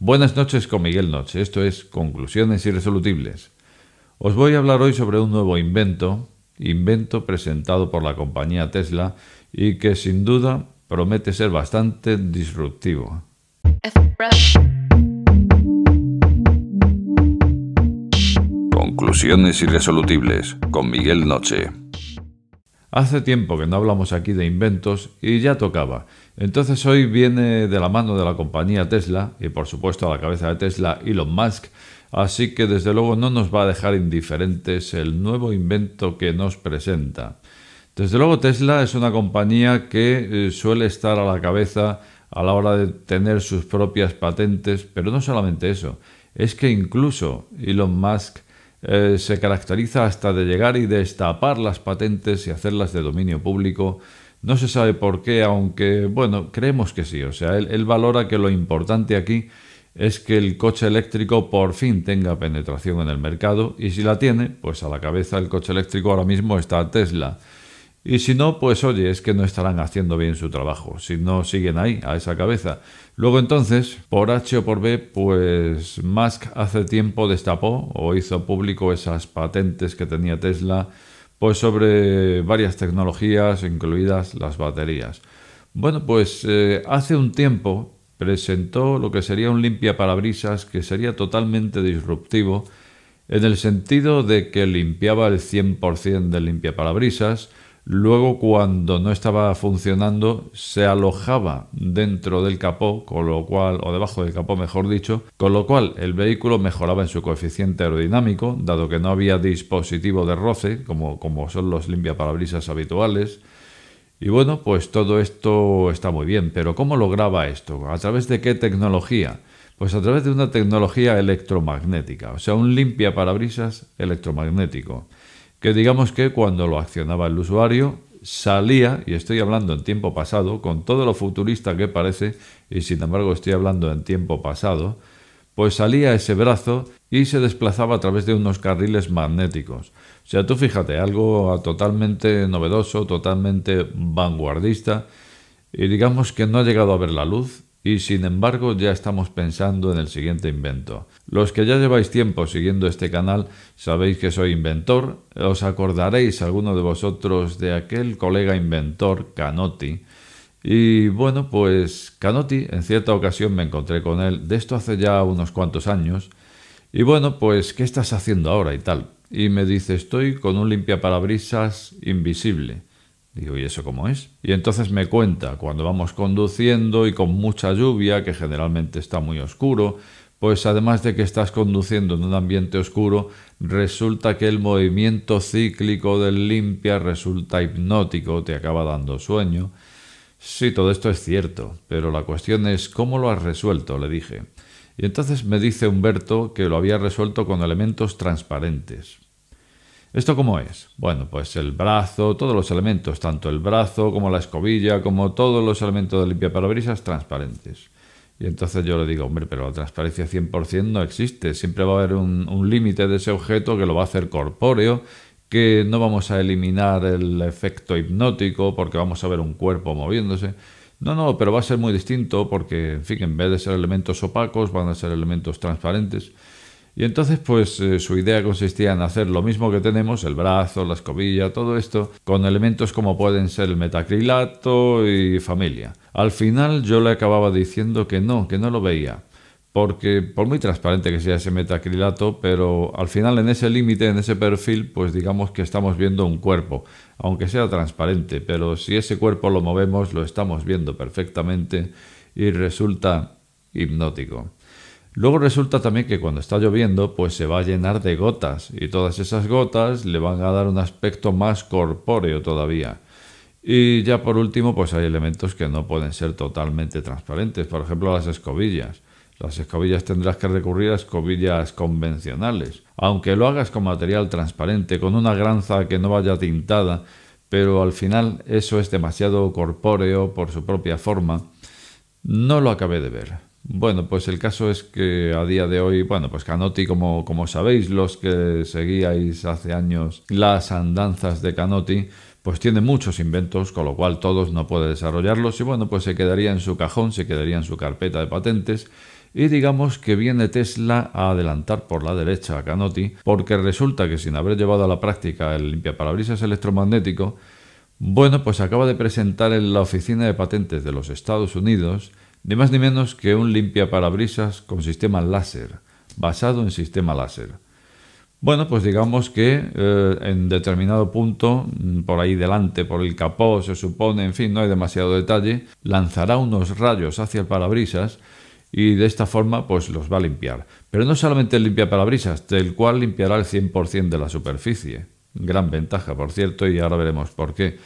Buenas noches con Miguel Noche, esto es Conclusiones Irresolutibles. Os voy a hablar hoy sobre un nuevo invento, invento presentado por la compañía Tesla y que sin duda promete ser bastante disruptivo. Conclusiones Irresolutibles con Miguel Noche. Hace tiempo que no hablamos aquí de inventos y ya tocaba. Entonces hoy viene de la mano de la compañía Tesla y por supuesto a la cabeza de Tesla Elon Musk, así que desde luego no nos va a dejar indiferentes el nuevo invento que nos presenta. Desde luego Tesla es una compañía que eh, suele estar a la cabeza a la hora de tener sus propias patentes, pero no solamente eso, es que incluso Elon Musk eh, se caracteriza hasta de llegar y destapar las patentes y hacerlas de dominio público. No se sabe por qué, aunque, bueno, creemos que sí. O sea, él valora que lo importante aquí es que el coche eléctrico por fin tenga penetración en el mercado y si la tiene, pues a la cabeza del coche eléctrico ahora mismo está Tesla. Y si no, pues oye, es que no estarán haciendo bien su trabajo, si no siguen ahí, a esa cabeza. Luego entonces, por H o por B, pues Musk hace tiempo destapó o hizo público esas patentes que tenía Tesla, pues sobre varias tecnologías, incluidas las baterías. Bueno, pues eh, hace un tiempo presentó lo que sería un limpiaparabrisas que sería totalmente disruptivo en el sentido de que limpiaba el 100% del limpia parabrisas, Luego, cuando no estaba funcionando, se alojaba dentro del capó, con lo cual, o debajo del capó, mejor dicho, con lo cual el vehículo mejoraba en su coeficiente aerodinámico, dado que no había dispositivo de roce, como, como son los limpiaparabrisas habituales. Y bueno, pues todo esto está muy bien, pero ¿cómo lograba esto? ¿A través de qué tecnología? Pues a través de una tecnología electromagnética, o sea, un limpiaparabrisas electromagnético que digamos que cuando lo accionaba el usuario salía, y estoy hablando en tiempo pasado, con todo lo futurista que parece, y sin embargo estoy hablando en tiempo pasado, pues salía ese brazo y se desplazaba a través de unos carriles magnéticos. O sea, tú fíjate, algo totalmente novedoso, totalmente vanguardista, y digamos que no ha llegado a ver la luz, y sin embargo ya estamos pensando en el siguiente invento. Los que ya lleváis tiempo siguiendo este canal sabéis que soy inventor, os acordaréis alguno de vosotros de aquel colega inventor Canotti. Y bueno, pues Canotti en cierta ocasión me encontré con él, de esto hace ya unos cuantos años, y bueno, pues ¿qué estás haciendo ahora y tal? Y me dice, estoy con un limpiaparabrisas invisible. Digo, ¿y eso cómo es? Y entonces me cuenta, cuando vamos conduciendo y con mucha lluvia, que generalmente está muy oscuro, pues además de que estás conduciendo en un ambiente oscuro, resulta que el movimiento cíclico del limpia resulta hipnótico, te acaba dando sueño. Sí, todo esto es cierto, pero la cuestión es cómo lo has resuelto, le dije. Y entonces me dice Humberto que lo había resuelto con elementos transparentes. ¿Esto cómo es? Bueno, pues el brazo, todos los elementos, tanto el brazo como la escobilla, como todos los elementos de parabrisas transparentes. Y entonces yo le digo, hombre, pero la transparencia 100% no existe, siempre va a haber un límite de ese objeto que lo va a hacer corpóreo, que no vamos a eliminar el efecto hipnótico porque vamos a ver un cuerpo moviéndose. No, no, pero va a ser muy distinto porque, en fin, en vez de ser elementos opacos, van a ser elementos transparentes. Y entonces, pues eh, su idea consistía en hacer lo mismo que tenemos, el brazo, la escobilla, todo esto, con elementos como pueden ser el metacrilato y familia. Al final yo le acababa diciendo que no, que no lo veía. Porque por muy transparente que sea ese metacrilato, pero al final en ese límite, en ese perfil, pues digamos que estamos viendo un cuerpo, aunque sea transparente, pero si ese cuerpo lo movemos, lo estamos viendo perfectamente y resulta hipnótico. Luego resulta también que cuando está lloviendo, pues se va a llenar de gotas y todas esas gotas le van a dar un aspecto más corpóreo todavía. Y ya por último, pues hay elementos que no pueden ser totalmente transparentes, por ejemplo las escobillas. Las escobillas tendrás que recurrir a escobillas convencionales, aunque lo hagas con material transparente, con una granza que no vaya tintada, pero al final eso es demasiado corpóreo por su propia forma. No lo acabé de ver. Bueno, pues el caso es que a día de hoy, bueno, pues Canotti, como, sabéis los que seguíais hace años las andanzas de Canotti, pues tiene muchos inventos, con lo cual todos no puede desarrollarlos y bueno, pues se quedaría en su cajón, se quedaría en su carpeta de patentes. Y digamos que viene Tesla a adelantar por la derecha a Canotti, porque resulta que sin haber llevado a la práctica el limpiaparabrisas electromagnético, bueno, pues acaba de presentar en la Oficina de Patentes de los Estados Unidos ni más ni menos que un limpiaparabrisas con sistema láser, basado en sistema láser. Bueno, pues digamos que eh, en determinado punto, mm, por ahí delante, por el capó, se supone, en fin, no hay demasiado detalle, lanzará unos rayos hacia el parabrisas y de esta forma pues los va a limpiar. Pero no solamente el limpia parabrisas, del cual limpiará el 100% de la superficie. Gran ventaja, por cierto, y ahora veremos por qué.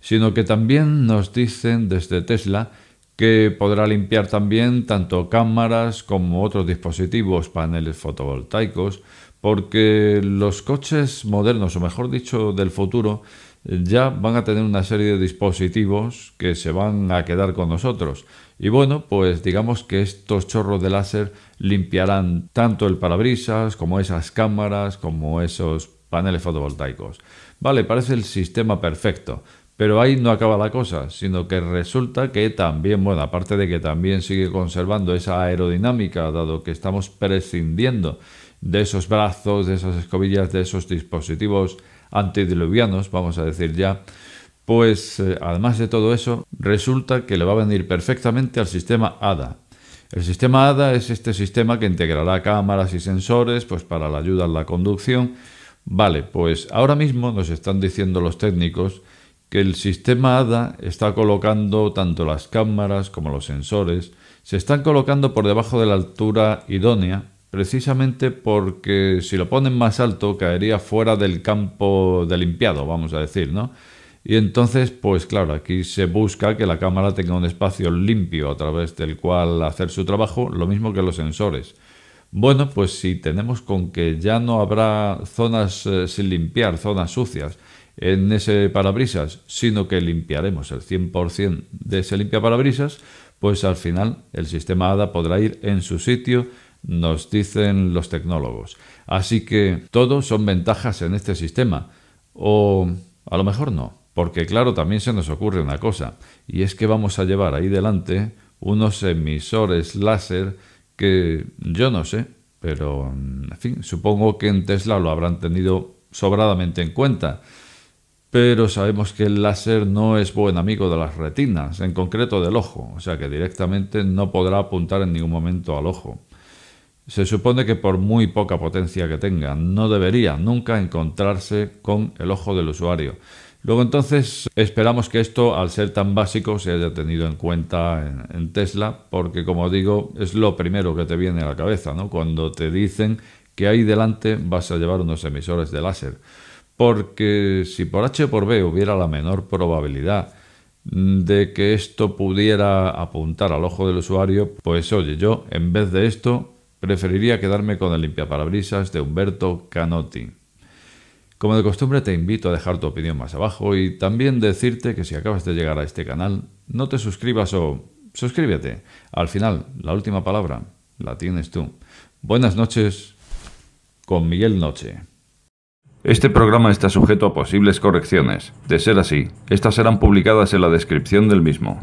Sino que también nos dicen desde Tesla que podrá limpiar también tanto cámaras como otros dispositivos, paneles fotovoltaicos, porque los coches modernos, o mejor dicho, del futuro, ya van a tener una serie de dispositivos que se van a quedar con nosotros. Y bueno, pues digamos que estos chorros de láser limpiarán tanto el parabrisas como esas cámaras, como esos paneles fotovoltaicos. Vale, parece el sistema perfecto, pero ahí no acaba la cosa, sino que resulta que también, bueno, aparte de que también sigue conservando esa aerodinámica, dado que estamos prescindiendo de esos brazos, de esas escobillas, de esos dispositivos antidiluvianos, vamos a decir ya, pues eh, además de todo eso, resulta que le va a venir perfectamente al sistema ADA. El sistema ADA es este sistema que integrará cámaras y sensores pues para la ayuda en la conducción. Vale, pues ahora mismo nos están diciendo los técnicos que el sistema ADA está colocando tanto las cámaras como los sensores, se están colocando por debajo de la altura idónea, precisamente porque si lo ponen más alto caería fuera del campo de limpiado, vamos a decir, ¿no? Y entonces, pues claro, aquí se busca que la cámara tenga un espacio limpio a través del cual hacer su trabajo, lo mismo que los sensores. Bueno, pues si tenemos con que ya no habrá zonas eh, sin limpiar, zonas sucias, en ese parabrisas, sino que limpiaremos el 100% de ese limpia parabrisas... pues al final el sistema ADA podrá ir en su sitio, nos dicen los tecnólogos. Así que todo son ventajas en este sistema, o a lo mejor no, porque claro, también se nos ocurre una cosa, y es que vamos a llevar ahí delante unos emisores láser que yo no sé, pero en fin, supongo que en Tesla lo habrán tenido sobradamente en cuenta pero sabemos que el láser no es buen amigo de las retinas, en concreto del ojo, o sea que directamente no podrá apuntar en ningún momento al ojo. Se supone que por muy poca potencia que tenga, no debería nunca encontrarse con el ojo del usuario. Luego entonces esperamos que esto, al ser tan básico, se haya tenido en cuenta en, Tesla, porque como digo, es lo primero que te viene a la cabeza, ¿no? Cuando te dicen que ahí delante vas a llevar unos emisores de láser porque si por H o por B hubiera la menor probabilidad de que esto pudiera apuntar al ojo del usuario, pues oye, yo en vez de esto preferiría quedarme con el limpiaparabrisas de Humberto Canotti. Como de costumbre te invito a dejar tu opinión más abajo y también decirte que si acabas de llegar a este canal, no te suscribas o suscríbete. Al final, la última palabra la tienes tú. Buenas noches con Miguel Noche. Este programa está sujeto a posibles correcciones. De ser así, estas serán publicadas en la descripción del mismo.